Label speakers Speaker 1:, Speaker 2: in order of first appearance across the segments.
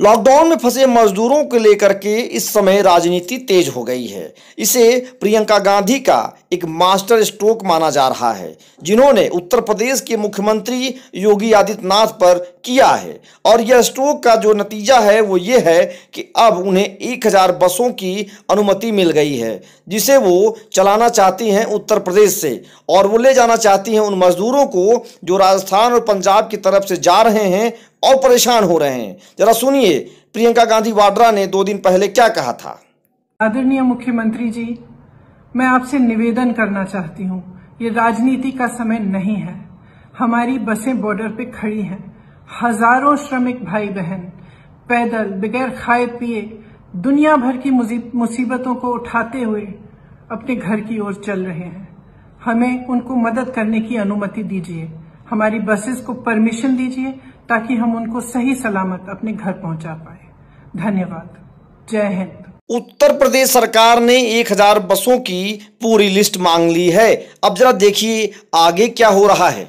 Speaker 1: lockdown में फंसे मजदूरों को लेकर के इस समय राजनीति तेज हो गई है इसे प्रियंका गांधी का एक मास्टर स्ट्रोक माना जा रहा है जिन्होंने उत्तर प्रदेश के मुख्यमंत्री योगी आदित्यनाथ पर किया है और यह स्ट्रोक का जो नतीजा है वो ये है कि अब उन्हें एक हज़ार बसों की अनुमति मिल गई है जिसे वो चलाना चाहती हैं उत्तर प्रदेश से और वो ले जाना चाहती हैं उन मज़दूरों को जो राजस्थान और पंजाब की तरफ से जा रहे हैं और परेशान हो रहे हैं जरा सुनिए प्रियंका गांधी वाड्रा ने दो दिन पहले क्या कहा था
Speaker 2: आदरणीय मुख्यमंत्री जी मैं आपसे निवेदन करना चाहती हूँ ये राजनीति का समय नहीं है हमारी बसें बॉर्डर पे खड़ी हैं हजारों श्रमिक भाई बहन पैदल बगैर खाए पिए दुनिया भर की मुसीबतों को उठाते हुए अपने घर की ओर चल रहे हैं हमें उनको मदद करने की अनुमति दीजिए हमारी बसेस को परमिशन दीजिए ताकि हम उनको सही सलामत अपने घर पहुंचा पाए धन्यवाद जय हिंद उत्तर प्रदेश सरकार
Speaker 1: ने 1000 बसों की पूरी लिस्ट मांग ली है अब जरा देखिए आगे क्या हो रहा है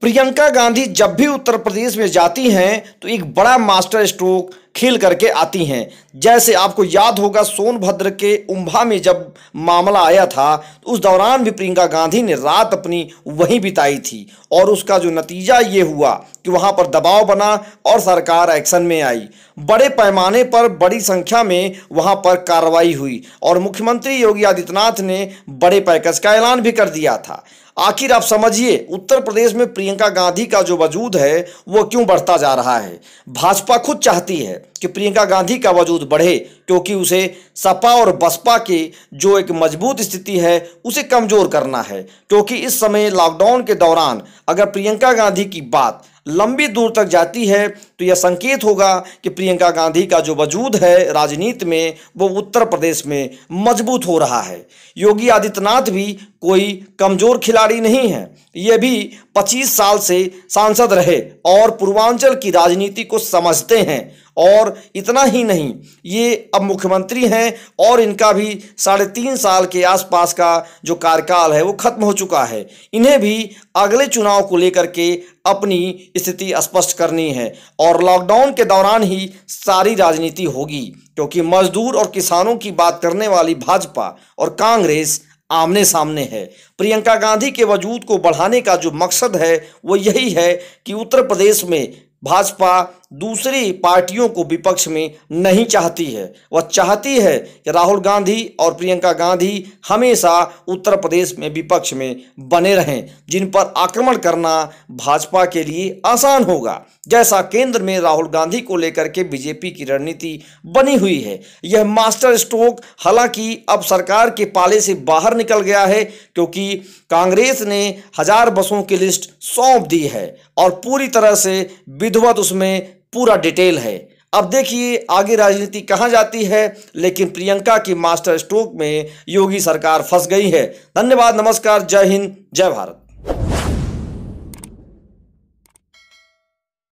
Speaker 1: प्रियंका गांधी जब भी उत्तर प्रदेश में जाती हैं तो एक बड़ा मास्टर स्ट्रोक खिल करके आती हैं जैसे आपको याद होगा सोनभद्र के उम्भा में जब मामला आया था तो उस दौरान भी प्रियंका गांधी ने रात अपनी वहीं बिताई थी और उसका जो नतीजा ये हुआ कि वहाँ पर दबाव बना और सरकार एक्शन में आई बड़े पैमाने पर बड़ी संख्या में वहाँ पर कार्रवाई हुई और मुख्यमंत्री योगी आदित्यनाथ ने बड़े पैकेज का ऐलान भी कर दिया था आखिर आप समझिए उत्तर प्रदेश में प्रियंका गांधी का जो वजूद है वो क्यों बढ़ता जा रहा है भाजपा खुद चाहती है कि प्रियंका गांधी का वजूद बढ़े क्योंकि उसे सपा और बसपा के जो एक मजबूत स्थिति है उसे कमज़ोर करना है क्योंकि इस समय लॉकडाउन के दौरान अगर प्रियंका गांधी की बात लंबी दूर तक जाती है तो यह संकेत होगा कि प्रियंका गांधी का जो वजूद है राजनीति में वो उत्तर प्रदेश में मजबूत हो रहा है योगी आदित्यनाथ भी कोई कमज़ोर खिलाड़ी नहीं है ये भी 25 साल से सांसद रहे और पूर्वांचल की राजनीति को समझते हैं और इतना ही नहीं ये अब मुख्यमंत्री हैं और इनका भी साढ़े तीन साल के आसपास का जो कार्यकाल है वो खत्म हो चुका है इन्हें भी अगले चुनाव को लेकर के अपनी स्थिति स्पष्ट करनी है और लॉकडाउन के दौरान ही सारी राजनीति होगी क्योंकि मजदूर और किसानों की बात करने वाली भाजपा और कांग्रेस आमने सामने है प्रियंका गांधी के वजूद को बढ़ाने का जो मकसद है वो यही है कि उत्तर प्रदेश में भाजपा दूसरी पार्टियों को विपक्ष में नहीं चाहती है वह चाहती है कि राहुल गांधी और प्रियंका गांधी हमेशा उत्तर प्रदेश में विपक्ष में बने रहें जिन पर आक्रमण करना भाजपा के लिए आसान होगा जैसा केंद्र में राहुल गांधी को लेकर के बीजेपी की रणनीति बनी हुई है यह मास्टर स्ट्रोक हालांकि अब सरकार के पाले से बाहर निकल गया है क्योंकि कांग्रेस ने हजार बसों की लिस्ट सौंप दी है और पूरी तरह से विधवत उसमें पूरा डिटेल है अब देखिए आगे राजनीति कहाँ जाती है लेकिन प्रियंका की मास्टर स्ट्रोक में योगी सरकार फंस गई है धन्यवाद नमस्कार जय हिंद जय भारत